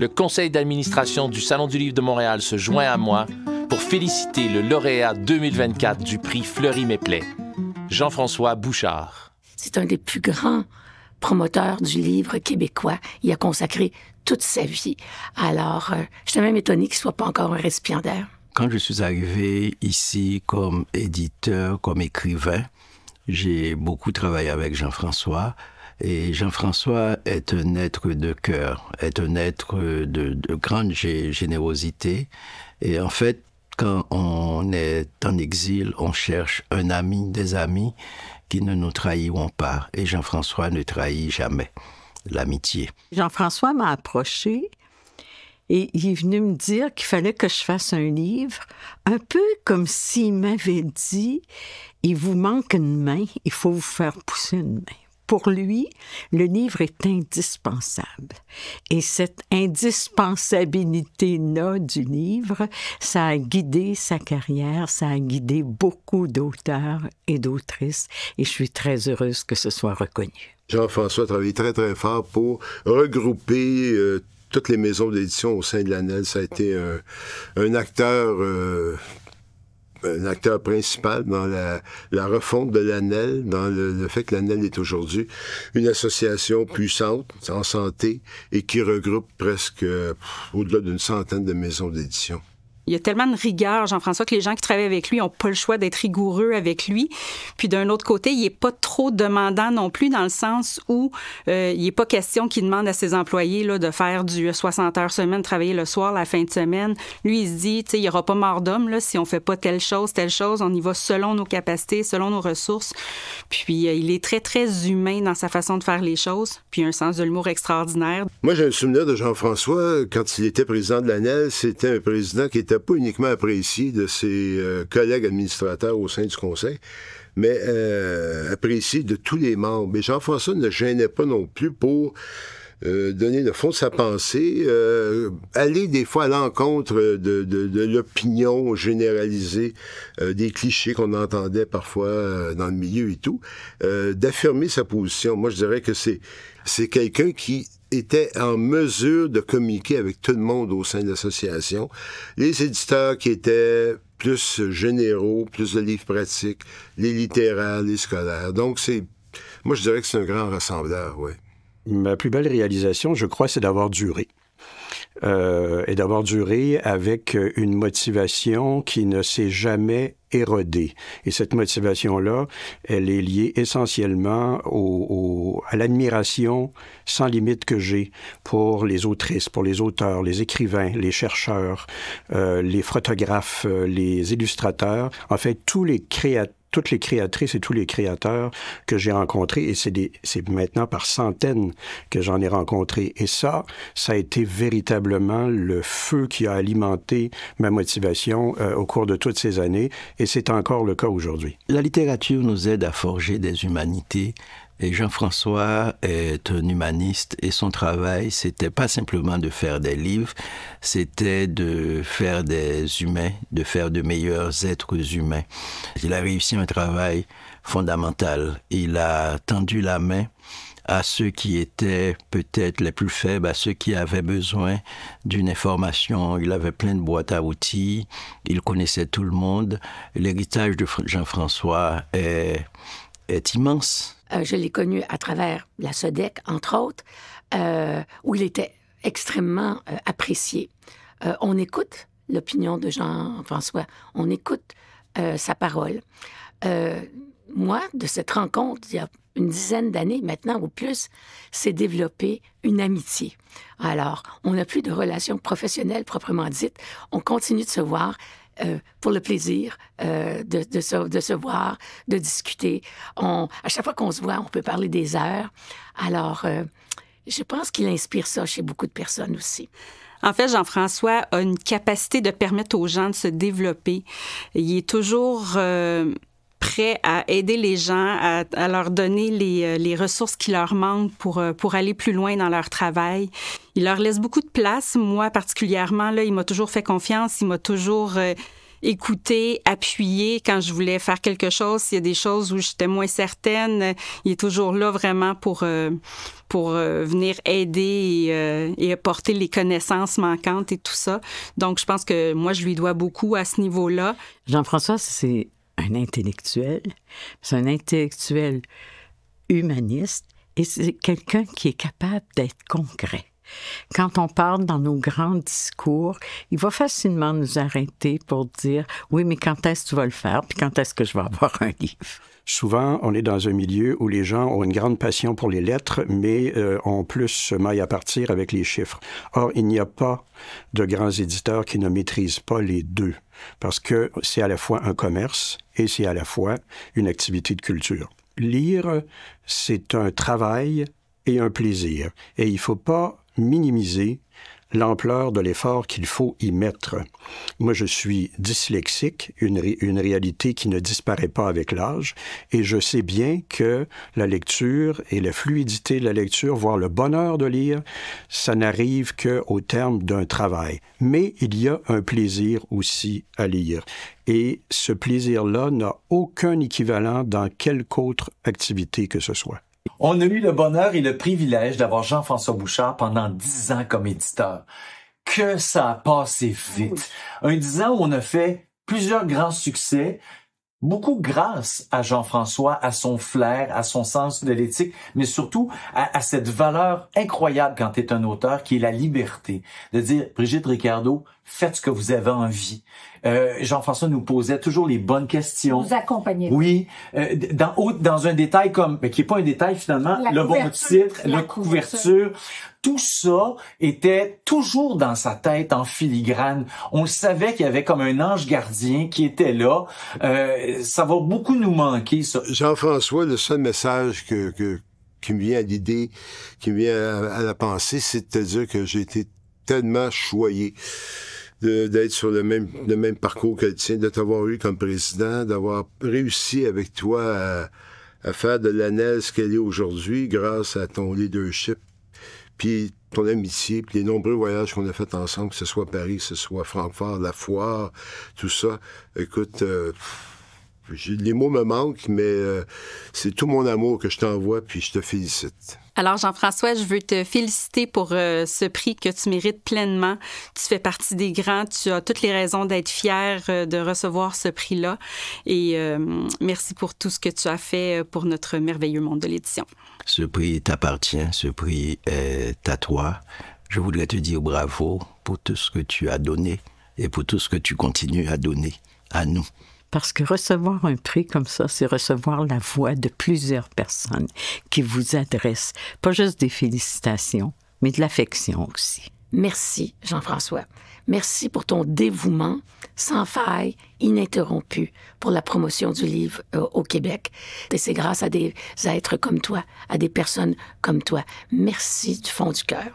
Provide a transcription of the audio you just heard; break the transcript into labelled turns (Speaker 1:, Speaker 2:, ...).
Speaker 1: le conseil d'administration du Salon du Livre de Montréal se joint à moi pour féliciter le lauréat 2024 du prix Fleury méplet Jean-François Bouchard.
Speaker 2: C'est un des plus grands promoteurs du livre québécois. Il a consacré toute sa vie. Alors, euh, je suis même étonnée qu'il ne soit pas encore un récipiendaire.
Speaker 1: Quand je suis arrivé ici comme éditeur, comme écrivain, j'ai beaucoup travaillé avec Jean-François. Et Jean-François est un être de cœur, est un être de, grande générosité. Et en fait, quand on est en exil, on cherche un ami, des amis qui ne nous trahiront pas. Et Jean-François ne trahit jamais l'amitié.
Speaker 3: Jean-François m'a approché et il est venu me dire qu'il fallait que je fasse un livre, un peu comme s'il m'avait dit, il vous manque une main, il faut vous faire pousser une main pour lui, le livre est indispensable. Et cette indispensabilité-là du livre, ça a guidé sa carrière, ça a guidé beaucoup d'auteurs et d'autrices, et je suis très heureuse que ce soit reconnu.
Speaker 4: Jean-François travaille très, très fort pour regrouper euh, toutes les maisons d'édition au sein de l'ANEL. Ça a été un, acteur euh, un acteur principal dans la, refonte de l'ANEL, dans le, le, fait que l'ANEL est aujourd'hui une association puissante en santé et qui regroupe presque euh, au-delà d'une centaine de maisons d'édition
Speaker 5: il y a tellement de rigueur, Jean-François, que les gens qui travaillent avec lui n'ont pas le choix d'être rigoureux avec lui. Puis d'un autre côté, il n'est pas trop demandant non plus dans le sens où euh, il n'est pas question qu'il demande à ses employés là, de faire du 60 heures semaine, travailler le soir, la fin de semaine. Lui, il se dit, il n'y aura pas mort d'homme si on ne fait pas telle chose, telle chose. On y va selon nos capacités, selon nos ressources. Puis euh, il est très, très humain dans sa façon de faire les choses, puis un sens de l'humour extraordinaire.
Speaker 4: Moi, j'ai un souvenir de Jean-François quand il était président de l'ANEL. C'était un président qui était pas uniquement apprécié de ses euh, collègues administrateurs au sein du Conseil, mais euh, apprécié de tous les membres. Mais Jean-François ne gênait pas non plus pour euh, donner le fond de sa pensée, aller des fois à l'encontre de, l'opinion généralisée, des clichés qu'on entendait parfois dans le milieu et tout, d'affirmer sa position. Moi, je dirais que c'est c'est quelqu'un qui était en mesure de communiquer avec tout le monde au sein de l'association. Les éditeurs qui étaient plus généraux, plus de livres pratiques, les littéraires, les scolaires. Donc, c'est, moi, je dirais que c'est un grand rassembleur, oui.
Speaker 6: Ma plus belle réalisation, je crois, c'est d'avoir duré. Euh, et d'avoir duré avec une motivation qui ne s'est jamais et cette motivation-là, elle est liée essentiellement au, à l'admiration sans limite que j'ai pour les autrices, pour les auteurs, les écrivains, les chercheurs, euh, les photographes, euh, les illustrateurs, en fait tous les créateurs toutes les créatrices et tous les créateurs que j'ai rencontrés, et c'est maintenant par centaines que j'en ai rencontrés. Et ça, ça a été véritablement le feu qui a alimenté ma motivation euh, au cours de toutes ces années, et c'est encore le cas aujourd'hui. La
Speaker 1: littérature nous aide à forger des humanités et Jean-François est un humaniste et son travail, c'était pas simplement de faire des livres, c'était de faire des humains, de faire de meilleurs êtres humains. Il a réussi un travail fondamental. Il a tendu la main à ceux qui étaient peut-être les plus faibles, à ceux qui avaient besoin d'une information. Il avait plein de boîtes à outils, il connaissait tout le monde. L'héritage de Jean-François est immense.
Speaker 2: Euh, je l'ai connu à travers la SODEC, entre autres, euh, où il était extrêmement euh, apprécié. on écoute l'opinion de Jean-François, on écoute sa parole. moi, de cette rencontre, il y a une dizaine d'années maintenant ou plus, s'est développée une amitié. Alors, on n'a plus de relations professionnelles proprement dites. on continue de se voir, euh, pour le plaisir euh, de, de, se, de, se, voir, de discuter. On, à chaque fois qu'on se voit, on peut parler des heures. Alors, euh,
Speaker 5: je pense qu'il inspire ça chez beaucoup de personnes aussi. En fait, Jean-François a une capacité de permettre aux gens de se développer. Il est toujours euh, prêt à aider les gens, à, à leur donner les, euh, les, ressources qui leur manquent pour, euh, pour aller plus loin dans leur travail. Il leur laisse beaucoup de place. Moi, particulièrement, là, il m'a toujours fait confiance, il m'a toujours euh, écouté, appuyé quand je voulais faire quelque chose. S'il y a des choses où j'étais moins certaine, il est toujours là vraiment pour, pour venir aider et, et, apporter les connaissances manquantes et tout ça. Donc, je pense que moi, je lui dois beaucoup à ce niveau-là.
Speaker 3: Jean-François, c'est un intellectuel, c'est un intellectuel humaniste et c'est quelqu'un qui est capable d'être concret. Quand on parle dans nos grands discours, il va facilement nous arrêter pour dire oui, mais quand est-ce que tu vas le faire, puis quand est-ce que je vais avoir un livre.
Speaker 6: Souvent, on est dans un milieu où les gens ont une grande passion pour les lettres, mais euh, ont plus maille à partir avec les chiffres. Or, il n'y a pas de grands éditeurs qui ne maîtrisent pas les deux, parce que c'est à la fois un commerce et c'est à la fois une activité de culture. Lire, c'est un travail et un plaisir. Et il ne faut pas minimiser l'ampleur de l'effort qu'il faut y mettre. Moi, je suis dyslexique, une, réalité qui ne disparaît pas avec l'âge, et je sais bien que la lecture et la fluidité de la lecture, voire le bonheur de lire, ça n'arrive qu'au terme d'un travail. Mais il y a un plaisir aussi à lire. Et ce plaisir-là n'a aucun équivalent dans quelque autre activité que ce soit.
Speaker 1: On a eu le bonheur et le privilège d'avoir Jean-François Bouchard pendant dix ans comme éditeur. Que ça a passé vite. Ah un dix ans où on a fait plusieurs grands succès, beaucoup grâce à Jean-François, à son flair, à son sens de l'éthique, mais surtout à, cette valeur incroyable quand tu es un auteur qui est la liberté de dire Brigitte Ricardo, faites ce que vous avez envie. Euh, Jean-François nous posait toujours les bonnes questions. Vous
Speaker 5: accompagnez. Oui,
Speaker 1: euh, dans, un détail comme, mais qui est pas un détail finalement, le bon titre, la, couverture. Tout ça était toujours dans sa tête en filigrane. On
Speaker 4: savait qu'il y avait comme un ange gardien qui était là. Euh, ça va beaucoup nous manquer, ça. Jean-François, le seul message que, qui me vient à l'idée, qui me vient à, à la pensée, c'est de te dire que j'ai été tellement choyé d'être sur le même, le même parcours que le tien, de t'avoir eu comme président, d'avoir réussi avec toi à, faire de l'ANEL ce qu'elle est aujourd'hui grâce à ton leadership, puis ton amitié, puis les nombreux voyages qu'on a fait ensemble, que ce soit Paris, que ce soit Francfort, la foire, tout ça. Écoute, euh, les mots me manquent, mais euh, c'est tout mon amour que je t'envoie, puis je te félicite.
Speaker 5: Alors, Jean-François, je veux te féliciter pour euh, ce prix que tu mérites pleinement. Tu fais partie des grands. Tu as toutes les raisons d'être fier euh, de recevoir ce prix-là. Et merci pour tout ce que tu as fait pour notre merveilleux monde de l'édition.
Speaker 1: Ce prix t'appartient. Ce prix est à toi. Je voudrais te dire bravo pour tout ce que tu as donné et pour tout ce que tu continues à donner à nous.
Speaker 3: Parce que recevoir un prix comme ça, c'est recevoir la voix de plusieurs personnes qui vous adressent, pas juste des félicitations, mais de l'affection aussi.
Speaker 2: Merci, Jean-François. Merci pour ton dévouement sans faille, ininterrompu pour la promotion du livre euh, au Québec. Et c'est grâce à des êtres comme toi, à des personnes comme toi. Merci du fond du cœur.